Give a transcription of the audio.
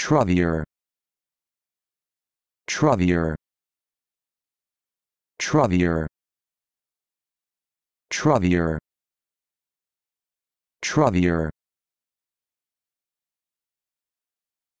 Truvier. Truvier. Truvier. Truvier. Truvier.